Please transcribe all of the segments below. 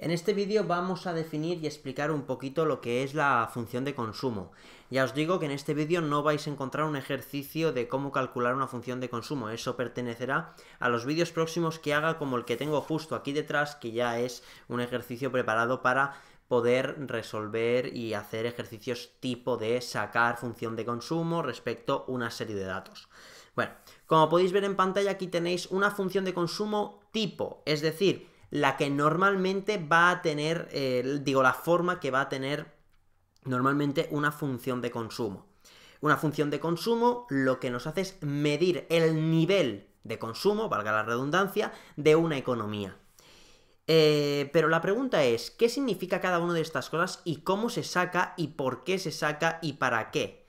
En este vídeo vamos a definir y explicar un poquito lo que es la función de consumo. Ya os digo que en este vídeo no vais a encontrar un ejercicio de cómo calcular una función de consumo, eso pertenecerá a los vídeos próximos que haga como el que tengo justo aquí detrás, que ya es un ejercicio preparado para poder resolver y hacer ejercicios tipo de sacar función de consumo respecto a una serie de datos. Bueno, como podéis ver en pantalla aquí tenéis una función de consumo tipo, es decir, la que normalmente va a tener, eh, digo, la forma que va a tener normalmente una función de consumo. Una función de consumo lo que nos hace es medir el nivel de consumo, valga la redundancia, de una economía. Eh, pero la pregunta es, ¿qué significa cada una de estas cosas y cómo se saca y por qué se saca y para qué?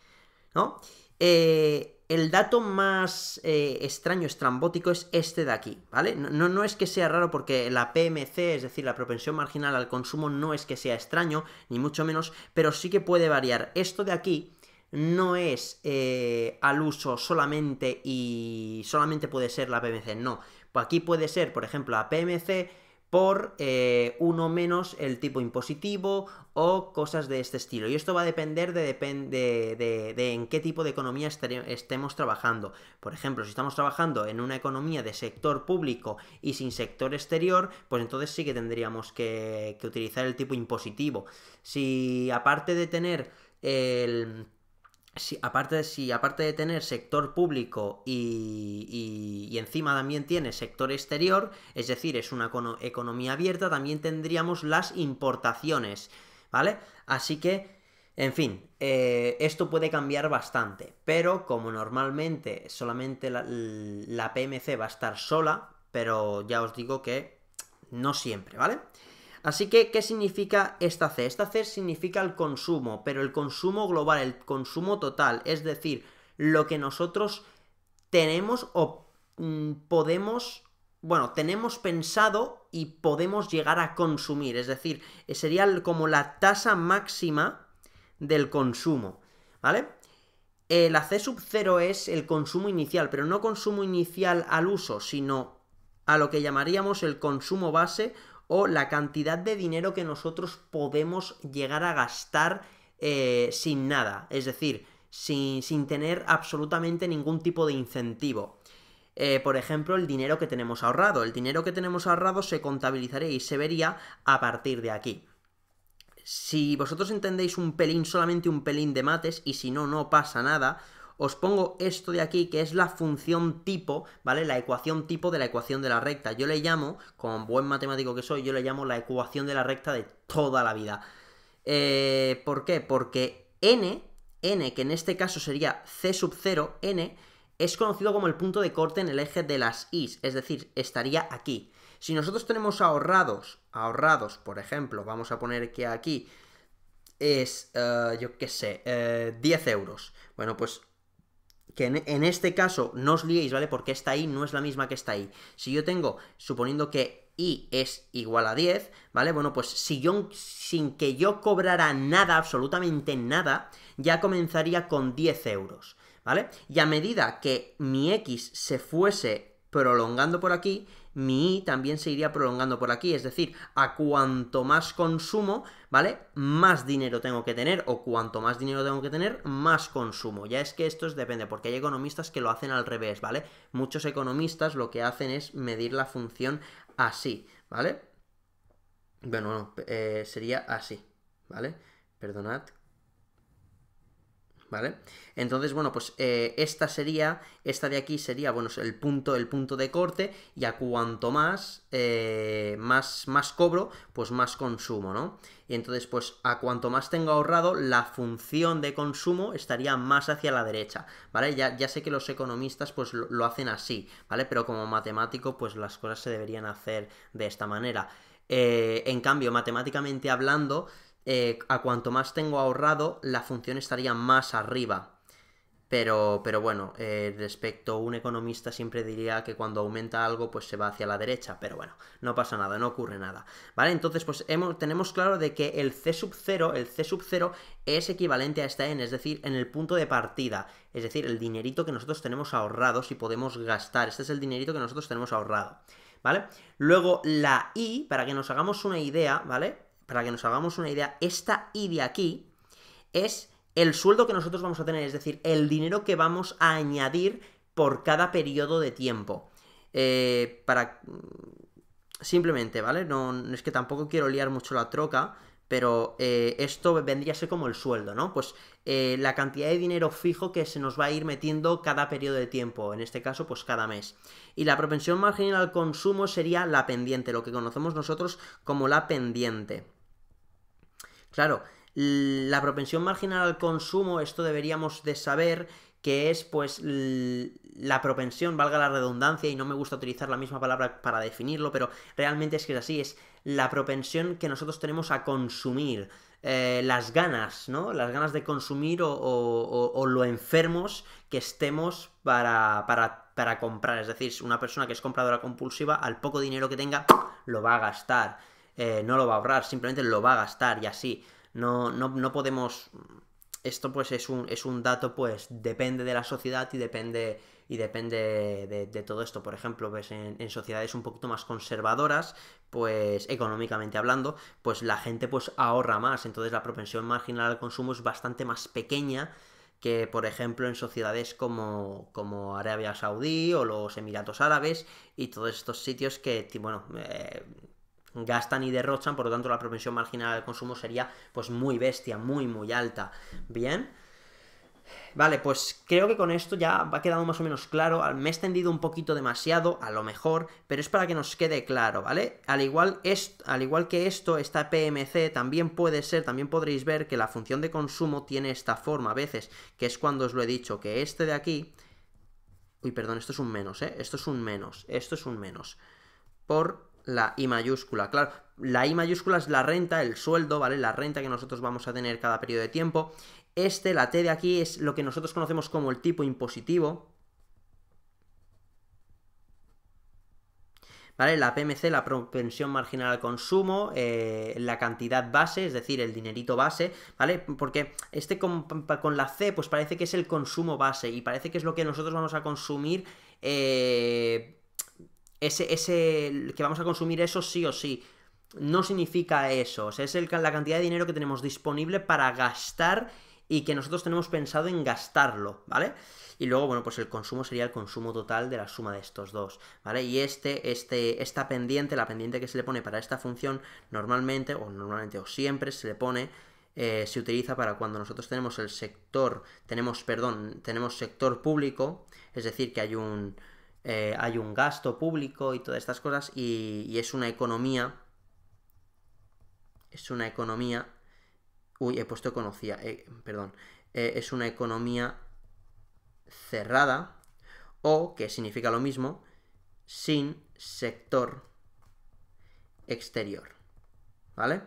¿No? Eh, el dato más eh, extraño, estrambótico, es este de aquí, ¿vale? No, no, es que sea raro porque la PMC, es decir, la propensión marginal al consumo, no es que sea extraño, ni mucho menos, pero sí que puede variar. Esto de aquí no es eh, al uso solamente y solamente puede ser la PMC, no. Aquí puede ser, por ejemplo, la PMC por eh, uno menos el tipo impositivo o cosas de este estilo. Y esto va a depender de, de, en qué tipo de economía estemos trabajando. Por ejemplo, si estamos trabajando en una economía de sector público y sin sector exterior, pues entonces sí que tendríamos que utilizar el tipo impositivo. Si aparte de tener el si, aparte, de, si, aparte de tener sector público y, encima también tiene sector exterior, es decir, es una economía abierta, también tendríamos las importaciones, ¿vale? Así que, en fin, eh, esto puede cambiar bastante, pero como normalmente solamente la PMC va a estar sola, pero ya os digo que no siempre, ¿vale? Así que, ¿qué significa esta C? Esta C significa el consumo, pero el consumo global, el consumo total, es decir, lo que nosotros tenemos o mm, podemos, bueno, tenemos pensado y podemos llegar a consumir, es decir, sería como la tasa máxima del consumo, ¿vale? El eh, la C sub 0 es el consumo inicial, pero no consumo inicial al uso, sino a lo que llamaríamos el consumo base o la cantidad de dinero que nosotros podemos llegar a gastar eh, sin nada, es decir, sin, tener absolutamente ningún tipo de incentivo. Eh, por ejemplo, el dinero que tenemos ahorrado. El dinero que tenemos ahorrado se contabilizaría y se vería a partir de aquí. Si vosotros entendéis un pelín, solamente un pelín de mates, y si no, no pasa nada, os pongo esto de aquí, que es la función tipo, ¿vale? La ecuación tipo de la ecuación de la recta. Yo le llamo, con buen matemático que soy, yo le llamo la ecuación de la recta de toda la vida. Eh, ¿Por qué? Porque n, n, que en este caso sería c sub 0, n, es conocido como el punto de corte en el eje de las i's, es decir, estaría aquí. Si nosotros tenemos ahorrados, ahorrados, por ejemplo, vamos a poner que aquí es, eh, yo qué sé, 10 eh, euros. Bueno, pues que en, este caso no os liéis, ¿vale? Porque esta i no es la misma que esta i. Si yo tengo, suponiendo que i es igual a 10, ¿vale? Bueno, pues si yo, sin que yo cobrara nada, absolutamente nada, ya comenzaría con 10 euros, ¿vale? Y a medida que mi x se fuese prolongando por aquí, mi i también se iría prolongando por aquí, es decir, a cuanto más consumo, ¿vale? Más dinero tengo que tener, o cuanto más dinero tengo que tener, más consumo. Ya es que esto depende, porque hay economistas que lo hacen al revés, ¿vale? Muchos economistas lo que hacen es medir la función así, ¿vale? Bueno, eh, sería así, ¿vale? Perdonad ¿vale? Entonces, bueno, pues eh, esta sería, esta de aquí sería, bueno, el punto, el punto de corte, y a cuanto más, eh, más, más cobro, pues más consumo, ¿no? Y entonces, pues a cuanto más tengo ahorrado, la función de consumo estaría más hacia la derecha, ¿vale? Ya, ya sé que los economistas pues lo, hacen así, ¿vale? Pero como matemático, pues las cosas se deberían hacer de esta manera. Eh, en cambio, matemáticamente hablando, eh, a cuanto más tengo ahorrado, la función estaría más arriba. Pero, pero bueno, eh, respecto a un economista siempre diría que cuando aumenta algo pues se va hacia la derecha, pero bueno, no pasa nada, no ocurre nada, ¿vale? Entonces pues hemos, tenemos claro de que el C sub 0, el C sub 0 es equivalente a esta N, es decir, en el punto de partida, es decir, el dinerito que nosotros tenemos ahorrado si podemos gastar, este es el dinerito que nosotros tenemos ahorrado, ¿vale? Luego la I, para que nos hagamos una idea, ¿vale? para que nos hagamos una idea, esta I de aquí es el sueldo que nosotros vamos a tener, es decir, el dinero que vamos a añadir por cada periodo de tiempo. Eh, para. Mm, simplemente, ¿vale? No, es que tampoco quiero liar mucho la troca, pero eh, esto vendría a ser como el sueldo, ¿no? Pues eh, la cantidad de dinero fijo que se nos va a ir metiendo cada periodo de tiempo, en este caso, pues cada mes. Y la propensión marginal al consumo sería la pendiente, lo que conocemos nosotros como la pendiente. Claro, la propensión marginal al consumo, esto deberíamos de saber que es pues la propensión, valga la redundancia, y no me gusta utilizar la misma palabra para definirlo, pero realmente es que es así, es la propensión que nosotros tenemos a consumir, eh, las ganas, ¿no? Las ganas de consumir o, lo enfermos que estemos para comprar, es decir, una persona que es compradora compulsiva, al poco dinero que tenga, lo va a gastar. Eh, no lo va a ahorrar, simplemente lo va a gastar y así. No, no, podemos... Esto pues es un, es un dato pues depende de la sociedad y depende y depende de, todo esto. Por ejemplo, pues en, sociedades un poquito más conservadoras, pues económicamente hablando, pues la gente pues ahorra más, entonces la propensión marginal al consumo es bastante más pequeña que por ejemplo en sociedades como, como Arabia Saudí o los Emiratos Árabes y todos estos sitios que, bueno, eh, gastan y derrochan, por lo tanto la propensión marginal al consumo sería pues muy bestia, muy muy alta. Bien. Vale, pues creo que con esto ya va quedando más o menos claro. Me he extendido un poquito demasiado, a lo mejor, pero es para que nos quede claro, ¿vale? Al igual, al igual que esto, esta PMC también puede ser, también podréis ver que la función de consumo tiene esta forma a veces, que es cuando os lo he dicho, que este de aquí... Uy, perdón, esto es un menos, ¿eh? Esto es un menos, esto es un menos. Por la I mayúscula. Claro, la I mayúscula es la renta, el sueldo, ¿vale? La renta que nosotros vamos a tener cada periodo de tiempo. Este, la T de aquí, es lo que nosotros conocemos como el tipo impositivo. ¿Vale? La PMC, la propensión marginal al consumo, eh, la cantidad base, es decir, el dinerito base, ¿vale? Porque este con, con, la C, pues parece que es el consumo base y parece que es lo que nosotros vamos a consumir eh, ese, ese, que vamos a consumir eso sí o sí. No significa eso, o sea, es el, la cantidad de dinero que tenemos disponible para gastar y que nosotros tenemos pensado en gastarlo, ¿vale? Y luego, bueno, pues el consumo sería el consumo total de la suma de estos dos, ¿vale? Y este, este, esta pendiente, la pendiente que se le pone para esta función, normalmente, o normalmente, o siempre se le pone eh, se utiliza para cuando nosotros tenemos el sector, tenemos, perdón, tenemos sector público, es decir, que hay un, eh, hay un gasto público y todas estas cosas, y, es una economía, es una economía, uy, he puesto conocía, eh, perdón, eh, es una economía cerrada, o, que significa lo mismo, sin sector exterior, ¿vale?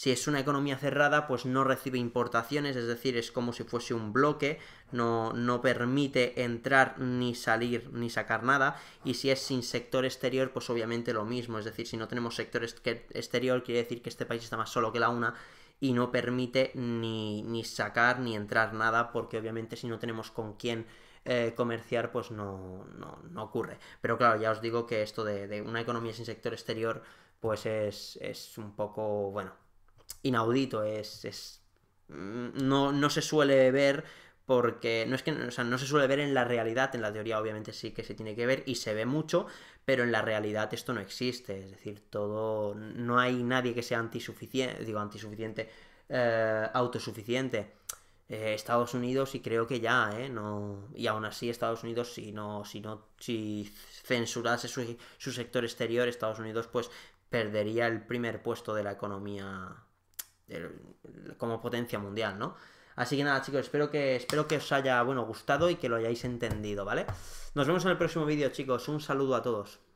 Si es una economía cerrada, pues no recibe importaciones, es decir, es como si fuese un bloque, no, no permite entrar ni salir ni sacar nada. Y si es sin sector exterior, pues obviamente lo mismo, es decir, si no tenemos sector exterior, quiere decir que este país está más solo que la una y no permite ni, ni sacar ni entrar nada, porque obviamente si no tenemos con quién eh, comerciar, pues no, no, ocurre. Pero claro, ya os digo que esto de, una economía sin sector exterior, pues es, es un poco, bueno, inaudito, es, es mm, no, no, se suele ver porque no es que sea, no se suele ver en la realidad, en la teoría obviamente sí que se tiene que ver y se ve mucho, pero en la realidad esto no existe, es decir, todo no hay nadie que sea antisuficiente, digo antisuficiente, eh, autosuficiente. Eh, Estados Unidos y creo que ya, eh, No... Y aún así Estados Unidos, si no, si no, si censurase su, su sector exterior, Estados Unidos pues perdería el primer puesto de la economía como potencia mundial, ¿no? Así que nada, chicos, espero que, espero que os haya bueno, gustado y que lo hayáis entendido, ¿vale? Nos vemos en el próximo vídeo, chicos. Un saludo a todos.